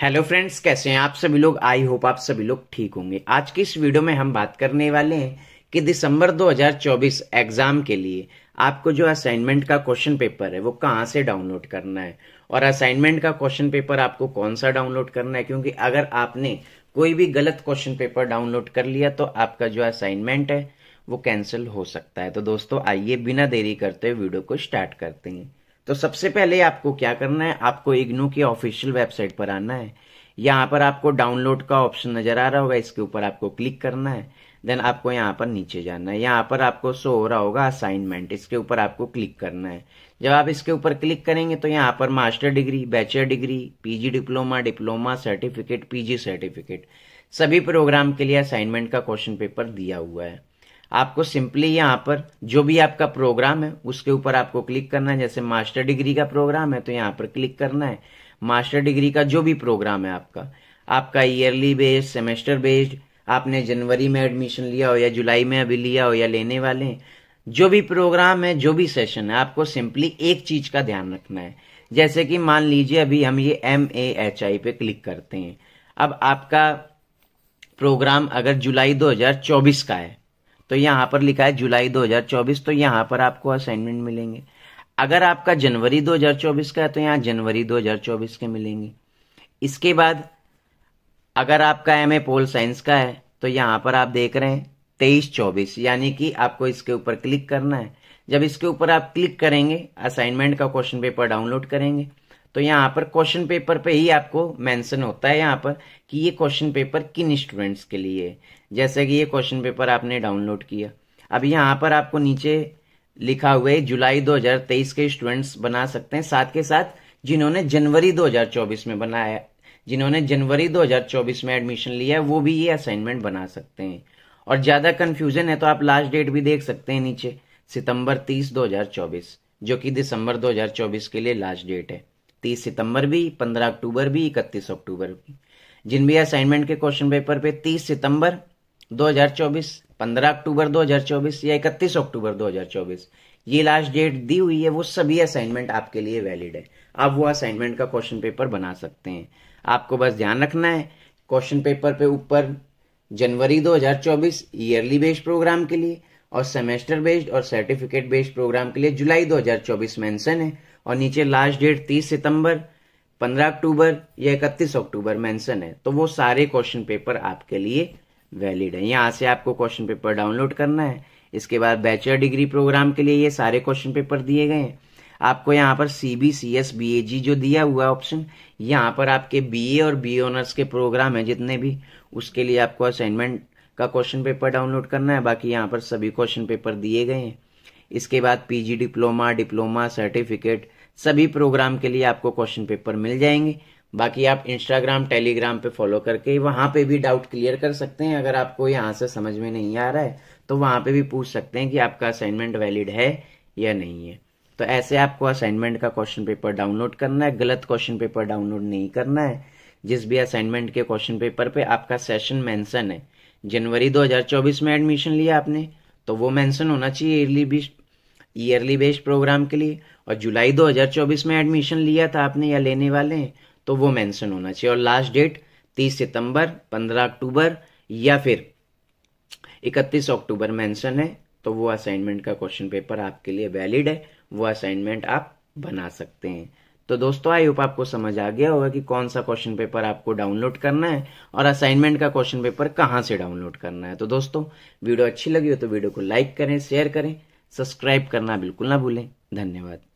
hello friends कैसे हैं आप सभी लोग आई होप आप सभी लोग ठीक होंगे आज की इस वीडियो में हम बात करने वाले हैं कि दिसंबर 2024 एग्जाम के लिए आपको जो असाइनमेंट का क्वेश्चन पेपर है वो कहाँ से डाउनलोड करना है और असाइनमेंट का क्वेश्चन पेपर आपको कौन सा डाउनलोड करना है क्योंकि अगर आपने कोई भी गलत क्वेश्चन पेपर डाउनलोड कर लिया तो आपका जो असाइनमेंट है वो कैंसिल हो सकता है तो दोस्तों आइए बिना देरी करते हुए वीडियो को स्टार्ट करते हैं तो सबसे पहले आपको क्या करना है आपको इग्नू की ऑफिशियल वेबसाइट पर आना है यहाँ पर आपको डाउनलोड का ऑप्शन नजर आ रहा होगा इसके ऊपर आपको क्लिक करना है देन आपको यहाँ पर नीचे जाना है यहाँ पर आपको शो हो रहा होगा असाइनमेंट इसके ऊपर आपको क्लिक करना है जब आप इसके ऊपर क्लिक करेंगे तो यहाँ पर master degree bachelor degree PG diploma diploma certificate PG certificate सभी प्रोग्राम के लिए असाइनमेंट का क्वेश्चन पेपर दिया हुआ है आपको सिंपली यहाँ पर जो भी आपका प्रोग्राम है उसके ऊपर आपको क्लिक करना है जैसे मास्टर डिग्री का प्रोग्राम है तो यहाँ पर क्लिक करना है मास्टर डिग्री का जो भी प्रोग्राम है आपका आपका ईयरली बेस्ड सेमेस्टर बेस्ड आपने जनवरी में एडमिशन लिया हो या जुलाई में अभी लिया हो या लेने वाले हैं जो भी प्रोग्राम है जो भी सेशन है आपको सिंपली एक चीज का ध्यान रखना है जैसे कि मान लीजिए अभी हम ये एम ए एच आई पे क्लिक करते हैं अब आपका प्रोग्राम अगर जुलाई 2024 का है तो यहाँ पर लिखा है जुलाई 2024 तो यहाँ पर आपको असाइनमेंट मिलेंगे अगर आपका जनवरी 2024 का है तो यहाँ जनवरी 2024 के मिलेंगे इसके बाद अगर आपका एम ए पोल साइंस का है तो यहाँ पर आप देख रहे हैं तेईस चौबीस यानी कि आपको इसके ऊपर क्लिक करना है जब इसके ऊपर आप क्लिक करेंगे असाइनमेंट का क्वेश्चन पेपर डाउनलोड करेंगे तो यहाँ पर क्वेश्चन पेपर पे ही आपको मेंशन होता है यहाँ पर कि ये क्वेश्चन पेपर किन स्टूडेंट्स के लिए है जैसे कि ये क्वेश्चन पेपर आपने डाउनलोड किया अब यहाँ पर आपको नीचे लिखा हुआ है जुलाई 2023 के स्टूडेंट्स बना सकते हैं साथ के साथ जिन्होंने जनवरी 2024 में बनाया जिन्होंने जनवरी 2024 में एडमिशन लिया है वो भी ये असाइनमेंट बना सकते हैं और ज़्यादा कन्फ्यूजन है तो आप लास्ट डेट भी देख सकते हैं नीचे सितंबर 30 2024 जो कि दिसंबर 2024 के लिए लास्ट डेट है तीस सितंबर भी पंद्रह अक्टूबर भी इकतीस अक्टूबर भी जिन भी असाइनमेंट के क्वेश्चन पेपर पे तीस सितंबर 2024 15 अक्टूबर 2024 या इकतीस अक्टूबर 2024 ये लास्ट डेट दी हुई है वो सभी असाइनमेंट आपके लिए वैलिड है आप वो असाइनमेंट का क्वेश्चन पेपर बना सकते हैं आपको बस ध्यान रखना है क्वेश्चन पेपर पे ऊपर जनवरी 2024 ईयरली बेस्ड प्रोग्राम के लिए और सेमेस्टर बेस्ड और सर्टिफिकेट बेस्ड प्रोग्राम के लिए जुलाई 2024 मेंशन है और नीचे लास्ट डेट तीस सितंबर पंद्रह अक्टूबर या इकतीस अक्टूबर मेंशन है तो वो सारे क्वेश्चन पेपर आपके लिए वैलिड है यहाँ से आपको क्वेश्चन पेपर डाउनलोड करना है इसके बाद बैचलर डिग्री प्रोग्राम के लिए ये सारे क्वेश्चन पेपर दिए गए हैं आपको यहाँ पर C B C S B A G जो दिया हुआ ऑप्शन यहाँ पर आपके बी ए और बी ऑनर्स के प्रोग्राम है जितने भी उसके लिए आपको असाइनमेंट का क्वेश्चन पेपर डाउनलोड करना है बाकी यहाँ पर सभी क्वेश्चन पेपर दिए गए हैं इसके बाद पीजी डिप्लोमा डिप्लोमा सर्टिफिकेट सभी प्रोग्राम के लिए आपको क्वेश्चन पेपर मिल जाएंगे बाकी आप इंस्टाग्राम टेलीग्राम पे फॉलो करके वहाँ पे भी डाउट क्लियर कर सकते हैं अगर आपको यहाँ से समझ में नहीं आ रहा है तो वहाँ पे भी पूछ सकते हैं कि आपका असाइनमेंट वैलिड है या नहीं है तो ऐसे आपको असाइनमेंट का क्वेश्चन पेपर डाउनलोड करना है गलत क्वेश्चन पेपर डाउनलोड नहीं करना है जिस भी असाइनमेंट के क्वेश्चन पेपर पे आपका सेशन मैंसन है जनवरी दो में एडमिशन लिया आपने तो वो मैंसन होना चाहिए ईयरली भी ईयरली बेस्ड प्रोग्राम के लिए और जुलाई 2024 में एडमिशन लिया था आपने या लेने वाले हैं तो वो मेंशन होना चाहिए और लास्ट डेट 30 सितंबर 15 अक्टूबर या फिर 31 अक्टूबर मेंशन है तो वो असाइनमेंट का क्वेश्चन पेपर आपके लिए वैलिड है वो असाइनमेंट आप बना सकते हैं तो दोस्तों आई होप आपको समझ आ गया होगा कि कौन सा क्वेश्चन पेपर आपको डाउनलोड करना है और असाइनमेंट का क्वेश्चन पेपर कहाँ से डाउनलोड करना है तो दोस्तों वीडियो अच्छी लगी हो तो वीडियो को लाइक करें शेयर करें सब्सक्राइब करना बिल्कुल ना भूलें धन्यवाद